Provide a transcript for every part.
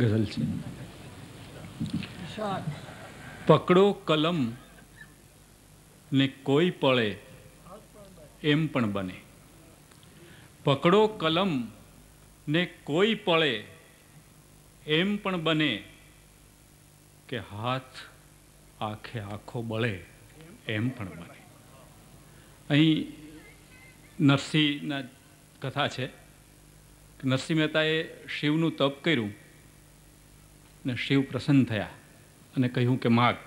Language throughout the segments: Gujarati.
ગઝલ છે પકડો કલમ ને કોઈ પળે એમ પણ બને પકડો કલમ ને કોઈ પળે એમ પણ બને કે હાથ આંખે આંખો બળે એમ પણ બને અહીં નરસિંહના કથા છે નરસિંહ મહેતાએ શિવનું તપ કર્યું ને શિવ પ્રસન્ન થયા અને કહ્યું કે માગ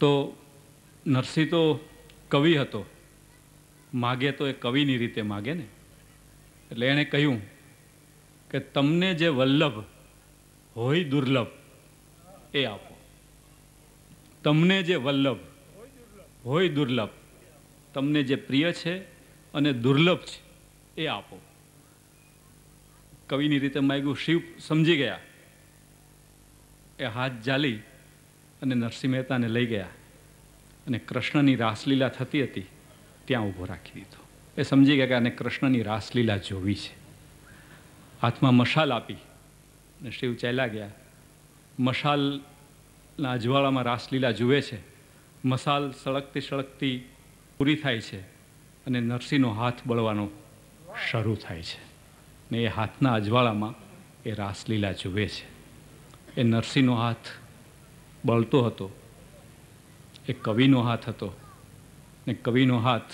તો નરસિંહ તો કવિ હતો માગે તો એ કવિની રીતે માગે ને એટલે એણે કહ્યું કે તમને જે વલ્લભ હોય દુર્લભ એ આપો તમને જે વલ્લભ હોય દુર્લભ તમને જે પ્રિય છે અને દુર્લભ છે એ આપો કવિની રીતે માગ્યું શિવ સમજી ગયા એ હાથ જાલી અને નરસિંહ મહેતાને લઈ ગયા અને કૃષ્ણની રાસલીલા થતી હતી ત્યાં ઊભો રાખી દીધો એ સમજી ગયા કે આને કૃષ્ણની રાસલીલા જોવી છે હાથમાં મશાલ આપી અને શિવ ચાલ્યા ગયા મશાલના અજવાળામાં રાસલીલા જુએ છે મશાલ સળગતી સળગતી પૂરી થાય છે અને નરસિંહનો હાથ બળવાનો શરૂ થાય છે ને એ હાથના અજવાળામાં એ રાસલીલા જુએ છે એ નરસિંહનો હાથ બળતો હતો એ કવિનો હાથ હતો ને કવિનો હાથ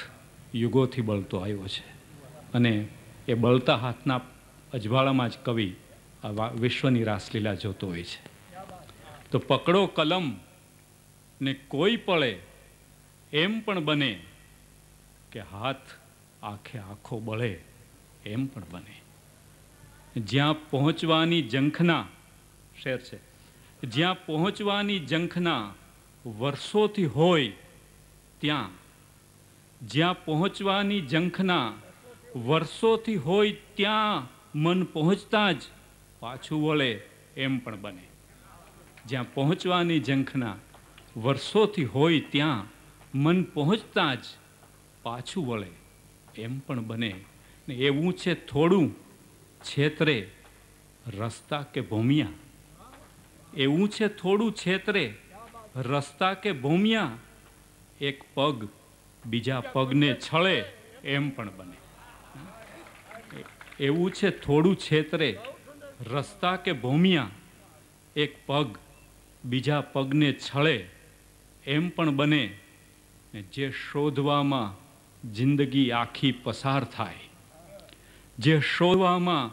યુગોથી બળતો આવ્યો છે અને એ બળતા હાથના અજવાળામાં જ કવિ આ વિશ્વની રાસલીલા જોતો હોય છે તો પકડો કલમ ને કોઈ પળે એમ પણ બને કે હાથ આખે આખો બળે એમ પણ બને જ્યાં પહોંચવાની ઝંખના શેર છે જ્યાં પહોંચવાની ઝંખના વર્ષોથી હોય ત્યાં જ્યાં પહોંચવાની ઝંખના વર્ષોથી હોય ત્યાં મન પહોંચતા જ પાછું વળે એમ પણ બને જ્યાં પહોંચવાની ઝંખના વર્ષોથી હોય ત્યાં મન પહોંચતા જ પાછું વળે એમ પણ બને ને એવું છે થોડું છેતરે રસ્તા કે ભૂમિયા એવું છે થોડું છેતરે રસ્તા કે ભૂમિયા એક પગ બીજા પગને છળે એમ પણ બને એવું છે થોડું છેતરે રસ્તા કે ભૂમિયા એક પગ બીજા પગને છળે એમ પણ બને જે શોધવામાં જિંદગી આખી પસાર થાય જે શોધવામાં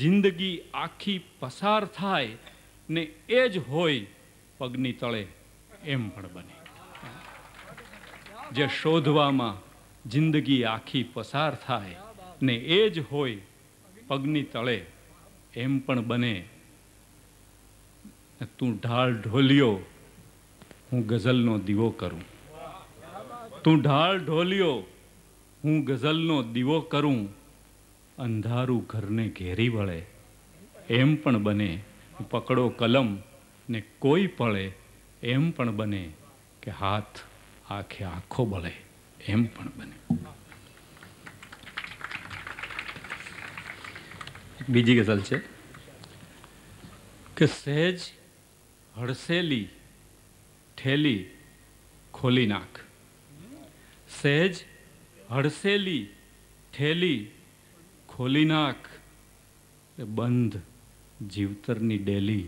જિંદગી આખી પસાર થાય ને એ જ હોય પગની તળે એમ પણ બને જે શોધવામાં જિંદગી આખી પસાર થાય ને એ જ હોય પગની તળે એમ પણ બને તું ઢાળ ઢોલ્યો હું ગઝલનો દીવો કરું તું ઢાળ ઢોલ્યો હું ગઝલનો દીવો કરું અંધારું ઘરને ઘેરી વળે એમ પણ બને પકડો કલમ ને કોઈ પળે એમ પણ બને કે હાથ આખે આખો બળે એમ પણ બને બીજી ગઝલ છે કે સહેજ હડસેલી ઠેલી ખોલી નાખ સહેજ હડસેલી ઠેલી ખોલી નાખ એ બંધ જીવતરની ડેલી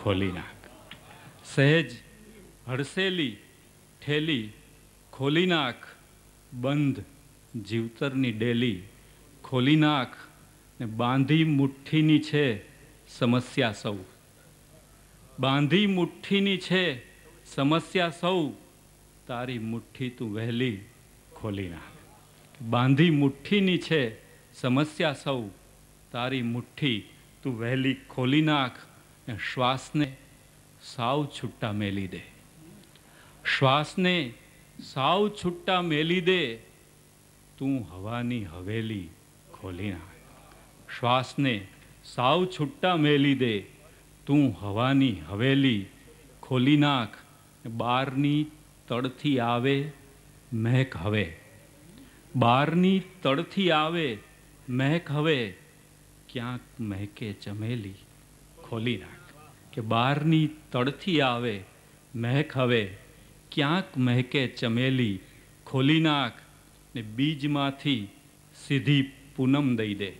ખોલી નાખ સહેજ હડસેલી ઠેલી ખોલી નાખ બંધ જીવતરની ડેલી ખોલી નાખ ને બાંધી મુઠ્ઠીની છે સમસ્યા સૌ બાંધી મુઠ્ઠીની છે સમસ્યા સૌ તારી મુઠ્ઠી તું વહેલી ખોલી નાખ બાંધી મુઠ્ઠીની છે સમસ્યા સૌ તારી મુઠ્ઠી તું વહેલી ખોલી નાખ ને શ્વાસને સાવ છૂટા મેલી દે શ્વાસને સાવ છૂટા મેલી દે તું હવાની હવેલી ખોલી નાખ શ્વાસને સાવ છૂટા મેલી દે તું હવાની હવેલી ખોલી નાખ બારની તળથી આવે મહેક હવે બારની તળથી આવે મહેક હવે ક્યાંક મહેકે ચમેલી ખોલી નાખ કે બહારની તળથી આવે મહેક હવે ક્યાંક મહેકે ચમેલી ખોલી નાખ ને બીજમાંથી સીધી પૂનમ દઈ દે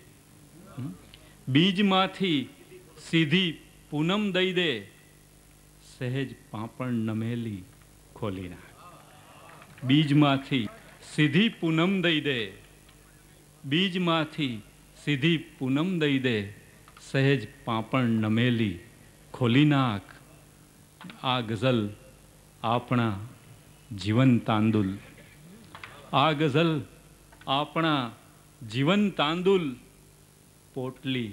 બીજમાંથી સીધી પૂનમ દઈ દે સહેજ પાપણ નમેલી ખોલી નાખ બીજમાંથી સીધી પૂનમ દઈ દે બીજમાંથી સીધી પૂનમ દઈ દે સહેજ પાપણ નમેલી ખોલી નાખ આ ગઝલ આપણા જીવન તાંદુલ આ ગઝલ આપણા જીવન તાંદુલ પોટલી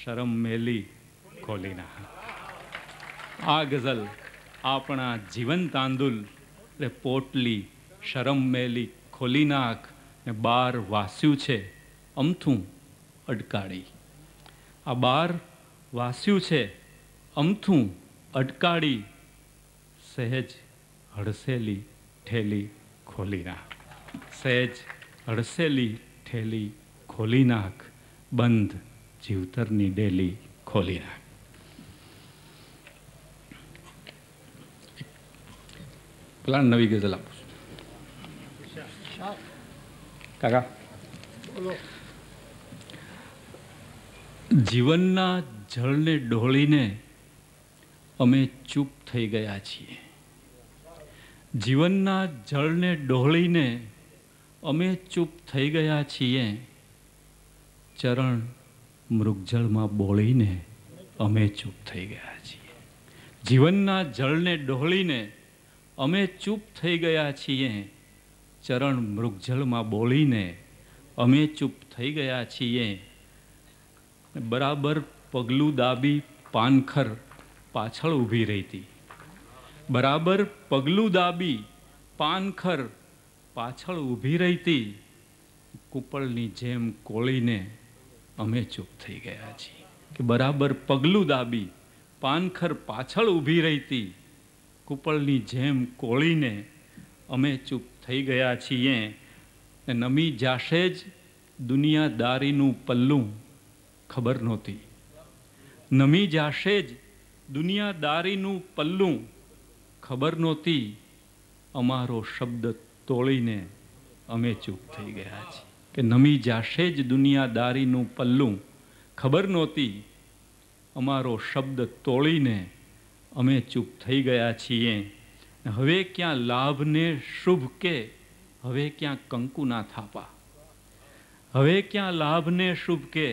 શરમ મેલી ખોલી નાખ આ ગઝલ આપણા જીવન તાંદુલ રે પોટલી શરમ મેલી ખોલી નાખ ને બાર વાસ્યું છે અમથું અડકાળી આ બાર વાસ્યું છે અમથું અડકાળી સહેજ હડસેલી ઠેલી ખોલી નાખ સહેજ હડસેલી ઠેલી ખોલી નાખ બંધ જીવતરની ડેલી ખોલી નાખ પ્લાન નવી ગઝલ આપું કાકા જીવનના જળને ડોળીને અમે ચૂપ થઈ ગયા છીએ જીવનના જળને ડોળીને અમે ચૂપ થઈ ગયા છીએ ચરણ મૃગજળમાં બોળીને અમે ચૂપ થઈ ગયા છીએ જીવનના જળને ડોળીને અમે ચૂપ થઈ ગયા છીએ ચરણ મૃગજળમાં બોલીને અમે ચૂપ થઈ ગયા છીએ બરાબર પગલું દાબી પાનખર પાછળ ઊભી રહી બરાબર પગલું દાબી પાનખર પાછળ ઊભી રહી કુપળની જેમ કોળીને અમે ચૂપ થઈ ગયા છીએ કે બરાબર પગલું દાબી પાનખર પાછળ ઊભી રહી કુપળની જેમ કોળીને અમે ચૂપ થઈ ગયા છીએ ને નમી જાશે જ દુનિયાદારીનું પલ્લું ખબર નહોતી નમી જાશે જ દુનિયાદારીનું પલ્લું ખબર નહોતી અમારો શબ્દ તોળીને અમે ચૂપ થઈ ગયા છીએ કે નમી જાશે જ દુનિયાદારીનું પલ્લું ખબર નહોતી અમારો શબ્દ તોળીને અમે ચૂપ થઈ ગયા છીએ હવે ક્યાં લાભને શુભ કે હવે ક્યાં કંકુ ના થાપા હવે ક્યાં લાભને શુભ કે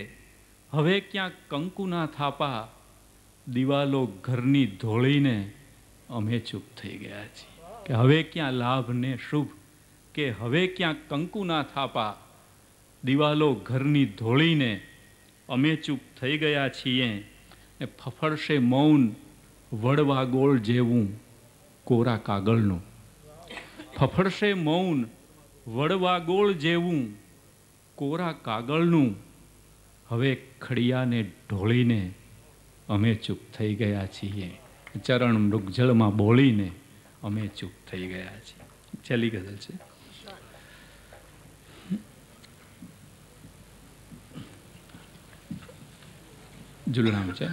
હવે ક્યાં કંકુના થાપા દિવાલો ઘરની ધોળીને અમે ચૂપ થઈ ગયા છીએ કે હવે ક્યાં લાભને શુભ કે હવે ક્યાં કંકુ ના થાપા દિવાલો ઘરની ધોળીને અમે ચૂપ થઈ ગયા છીએ ને ફફડશે મૌન વડવા ગોળ જેવું કોરા કાગળનું ફફડશે મૌન વડવાગોળ જેવું કોરા કાગળનું હવે ખડિયાને ઢોળીને અમે ચૂપ થઈ ગયા છીએ ચરણ મૃગજળમાં બોલીને અમે ચૂપ થઈ ગયા છીએ છેલ્લી ગઝલ છે જુલનામ છે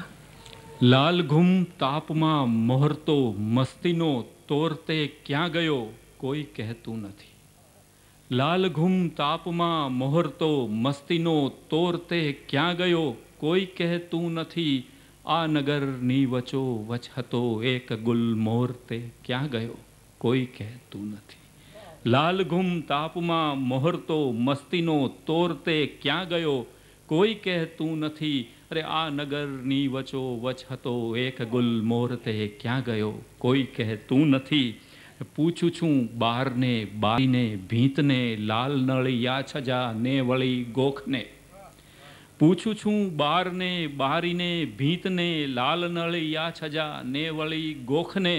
લાલઘુમ તાપમાં મોહરતો મસ્તીનો તોરતે ક્યાં ગયો કોઈ કહેતું નથી લાલઘુમ તાપમાં મોહરતો મસ્તીનો તોરતે ક્યાં ગયો કોઈ કહેતું નથી આ નગરની વચો વચ હતો એક ગુલ તે ક્યાં ગયો કોઈ કહેતું નથી લાલઘુમ તાપમાં મોહરતો મસ્તીનો તોરતે ક્યાં ગયો કોઈ કહેતું નથી માત્ર આ નગરની વચો વચ હતો એક ગુલ મોરતે ક્યાં ગયો કોઈ કહેતું નથી પૂછું છું બારને બારીને ભીંતને લાલ નળિયા છજા ને વળી ગોખને પૂછું છું બારને બારીને ભીંતને લાલ નળિયા છજા ને વળી ગોખને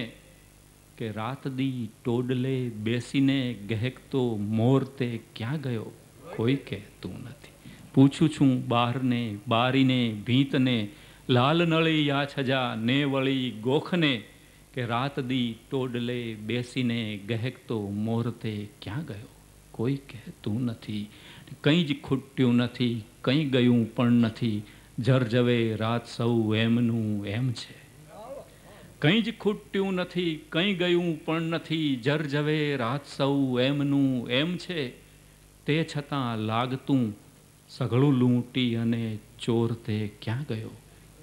કે રાત દી ટોડલે બેસીને ગહેકતો મોર તે ક્યાં ગયો કોઈ તું નથી પૂછું છું બહારને બારીને ભીંતને લાલ નળી યા છજા ને વળી ગોખને કે રાત દી ટોડલે બેસીને ગહેકતો મોરતે ક્યાં ગયો કોઈ કહેતું નથી કંઈ જ ખૂટ્યું નથી કંઈ ગયું પણ નથી જરજવે રાત સૌ એમનું એમ છે કંઈ જ ખૂટ્યું નથી કંઈ ગયું પણ નથી જરજવે રાત સૌ એમનું એમ છે તે છતાં લાગતું સઘળું લૂંટી અને ચોર તે ક્યાં ગયો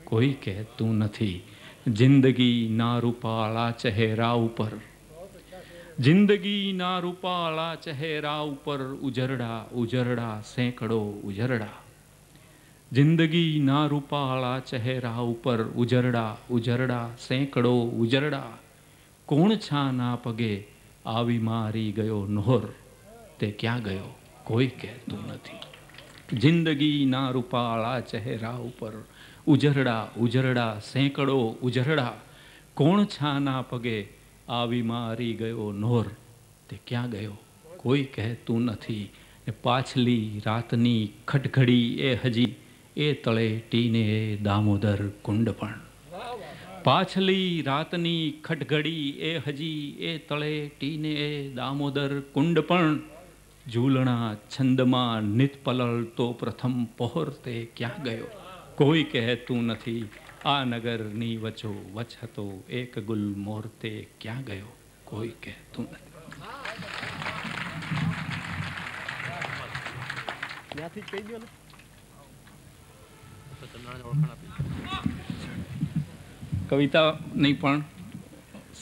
કોઈ કહેતું નથી જિંદગી ના રૂપાળા ચહેરા ઉપર જિંદગી ના રૂપાળા ચહેરા ઉપર ઉજરડા ઉજરડા સેંકડો ઉજરડા જિંદગી ના રૂપાળા ચહેરા ઉપર ઉજરડા ઉજરડા સેંકડો ઉજરડા કોણ છાના પગે આવી મારી ગયો નોહર તે ક્યાં ગયો કોઈ કહેતું નથી જિંદગીના રૂપાળા ચહેરા ઉપર ઉજરડા ઉજરડા સેંકડો ઉજરડા કોણ છાના પગે આવી મારી ગયો નોર તે ક્યાં ગયો કોઈ કહેતું નથી ને પાછલી રાતની ખટઘડી એ હજી એ તળે ટીને દામોદર કુંડ પણ પાછલી રાતની ખટઘડી એ હજી એ તળે ટીને દામોદર કુંડ પણ ઝૂલણા છંદમાં નિત પલળ તો પ્રથમ પહોર તે ક્યાં ગયો કોઈ કહેતું નથી આ નગરની વચો વચ હતો એક ગુલ મોર તે ક્યાં ગયો કોઈ કહેતું નથી કવિતા નહીં પણ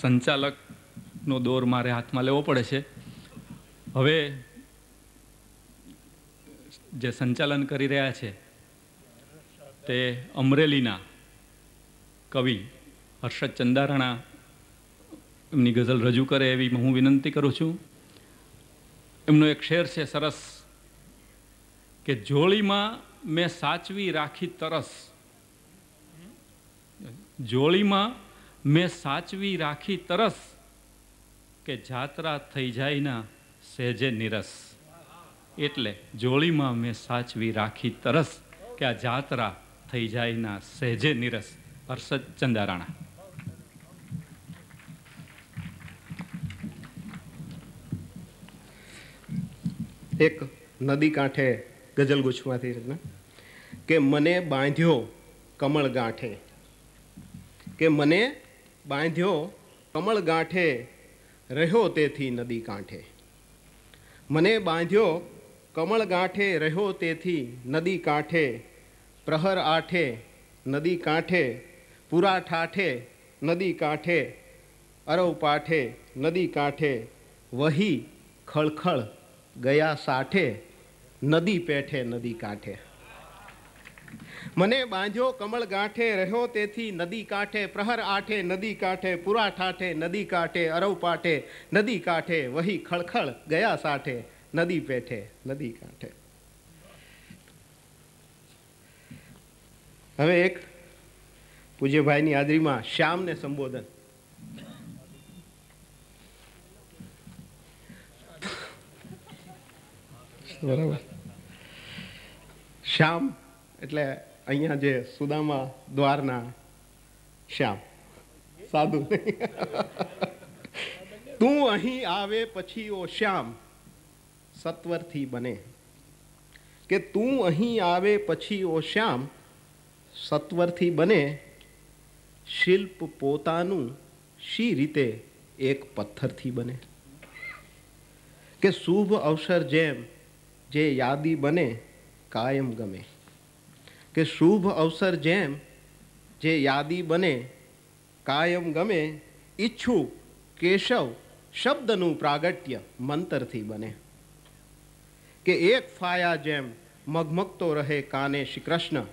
સંચાલકનો દોર મારે હાથમાં લેવો પડે છે હવે જે સંચાલન કરી રહ્યા છે તે અમરેલીના કવિ હર્ષદ ચંદારાણા એમની ગઝલ રજૂ કરે એવી હું વિનંતી કરું છું એમનો એક શેર છે સરસ કે જોળીમાં મેં સાચવી રાખી તરસ જોળીમાં મેં સાચવી રાખી તરસ કે જાત્રા થઈ જાય ના સહેજે નિરસ એટલે જોળીમાં મેં સાચવી રાખી તરસ કે આ જાત્રા થઈ જાય ના સહેજે નિરસ હર્ષદ ચંદારાણા એક નદી કાંઠે ગઝલ ગુચ્છમાંથી કે મને બાંધ્યો કમળ ગાંઠે કે મને બાંધ્યો કમળ ગાંઠે રહ્યો તેથી નદી કાંઠે મને બાંધ્યો કમળ ગાંઠે રહ્યો તેથી નદી કાંઠે પ્રહર આઠે નદી કાંઠે પૂરા ઠાઠે નદી કાંઠે અરવ પાઠે નદી કાંઠે વહી ખળખળ ગયા સાઠે નદી પેઠે નદી કાંઠે મને બાંધ્યો કમળ ગાંઠે રહ્યો તેથી નદી કાંઠે પ્રહર આઠે નદી કાંઠે પુરા ઠાઠે નદી કાંઠે અરવ પાઠે નદી કાંઠે વહી ખળખળ ગયા સાઠે નદી પેઠે નદી કાંઠે હવે એક પૂજ્યભાઈની હાજરીમાં શ્યામને સંબોધન બરાબર શ્યામ એટલે અહીંયા જે સુદામા દ્વારના શ્યામ સાધુ તું અહીં આવે પછી ઓ શ્યામ સત્વરથી બને કે તું અહીં આવે પછી ઓ શ્યામ સત્વરથી બને શિલ્પ પોતાનું શી રીતે એક પથ્થરથી બને કે શુભ અવસર જેમ જે યાદી બને કાયમ ગમે કે શુભ અવસર જેમ જે યાદી બને કાયમ ગમે ઈચ્છું કેશવ શબ્દનું પ્રાગટ્ય મંતરથી બને કે એક ફાયા જેમ મગમગતો રહે કાને શ્રી કૃષ્ણ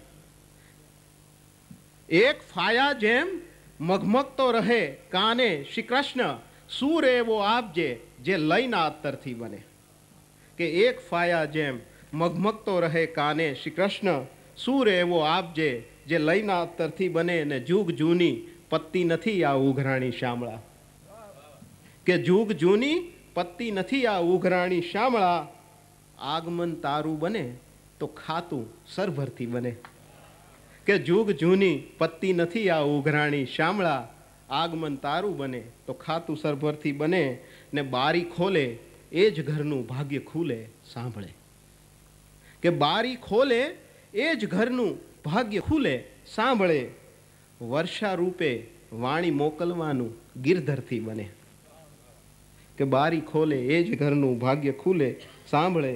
એક ફાયા જેમ મગમગતો રહે કાને શ્રી કૃષ્ણ સૂર એવો આપજે જે લઈના અત્તરથી બને કે એક ફાયા જેમ મગમગતો રહે કાને શ્રી કૃષ્ણ સૂર એવો આપજે જે લઈના અત્તરથી બને ને જુગ જૂની પત્તી નથી આ ઉઘરાણી શામળા કે જુગ જૂની પત્તી નથી આ ઉઘરાણી શામળા આગમન તારું બને તો ખાતું સરભરથી બને કે જુગ જૂની પત્તી નથી આ ઉઘરાણી શામળા આગમન તારું બને તો ખાતું સરભરથી બને ને બારી ખોલે એ જ ઘરનું ભાગ્ય ખુલે સાંભળે કે બારી ખોલે એ જ ઘરનું ભાગ્ય ખુલે સાંભળે વર્ષા રૂપે વાણી મોકલવાનું ગીરધરથી બને કે બારી ખોલે એ જ ઘરનું ભાગ્ય ખુલે સાંભળે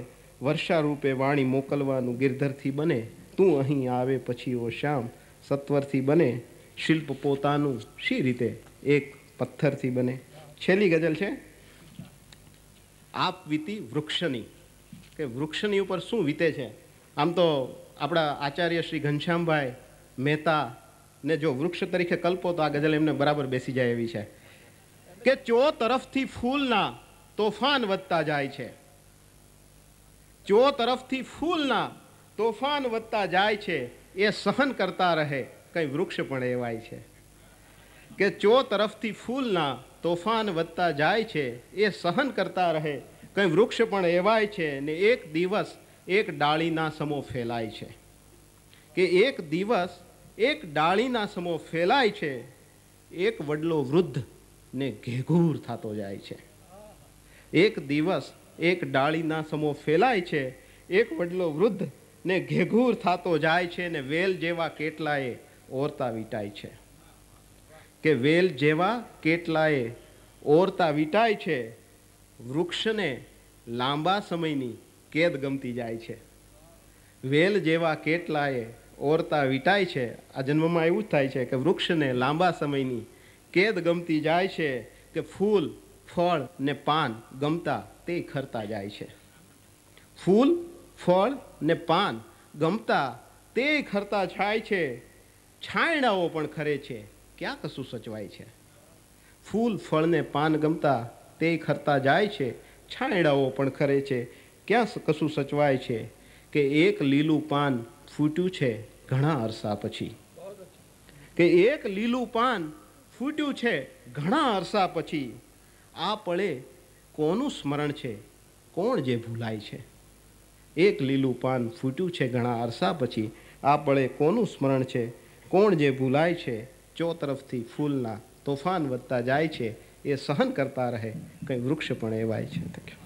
વર્ષા રૂપે વાણી મોકલવાનું ગિરધરથી બને તું અહીં આવે પછી ઓ શ્યામ સત્વરથી બને શિલ્પ પોતાનું શી રીતે એક પથ્થરથી બને છેલ્લી ગઝલ છે આપ વીતી વૃક્ષની કે વૃક્ષની ઉપર શું વીતે છે આમ તો આપણા આચાર્ય શ્રી ઘનશ્યામભાઈ મહેતા ને જો વૃક્ષ તરીકે કલ્પો તો આ ગઝલ એમને બરાબર બેસી જાય એવી છે કે ચો તરફથી ફૂલના તોફાન વધતા જાય છે ચો તરફથી ફૂલના તોફાન વધતા જાય છે એ સહન કરતા રહે કંઈ વૃક્ષ પણ એવાય છે કે ચો તરફથી ફૂલના તોફાન વધતા જાય છે એ સહન કરતા રહે કંઈ વૃક્ષ પણ એવાય છે ને એક દિવસ એક ડાળીના સમો ફેલાય છે કે એક દિવસ એક ડાળીના સમો ફેલાય છે એક વડલો વૃદ્ધ ને ઘેઘૂર થતો જાય છે એક દિવસ એક ડાળીના સમો ફેલાય છે એક વડલો વૃદ્ધ ને ઘેઘૂર થતો જાય છે ને વેલ જેવા કેટલાએ ઓરતા વીટાય છે કે વેલ જેવા કેટલાએ ઓરતા વીટાય છે વૃક્ષને લાંબા સમયની કેદ ગમતી જાય છે વેલ જેવા કેટલાએ ઓરતા વીટાય છે આ જન્મમાં એવું જ થાય છે કે વૃક્ષને લાંબા સમયની કેદ ગમતી જાય છે કે ફૂલ ફળ ને પાન ગમતા તે ખરતા જાય છે ફૂલ ફળ ને પાન ગમતા તે ખરતા છાય છે છાંયડાઓ પણ ખરે છે ક્યાં કશું સચવાય છે ફૂલ ફળને પાન ગમતા તે ખરતા જાય છે છાંયડાઓ પણ ખરે છે ક્યાં કશું સચવાય છે કે એક લીલું પાન ફૂટ્યું છે ઘણા અરસા પછી કે એક લીલું પાન ફૂટ્યું છે ઘણા અરસા પછી આ પળે કોનું સ્મરણ છે કોણ જે ભૂલાય છે એક લીલું પાન ફૂટ્યું છે ઘણા અરસા પછી આ પળે કોનું સ્મરણ છે કોણ જે ભૂલાય છે ચો તરફથી ફૂલના તોફાન વધતા જાય છે એ સહન કરતા રહે કંઈ વૃક્ષ પણ એવાય છે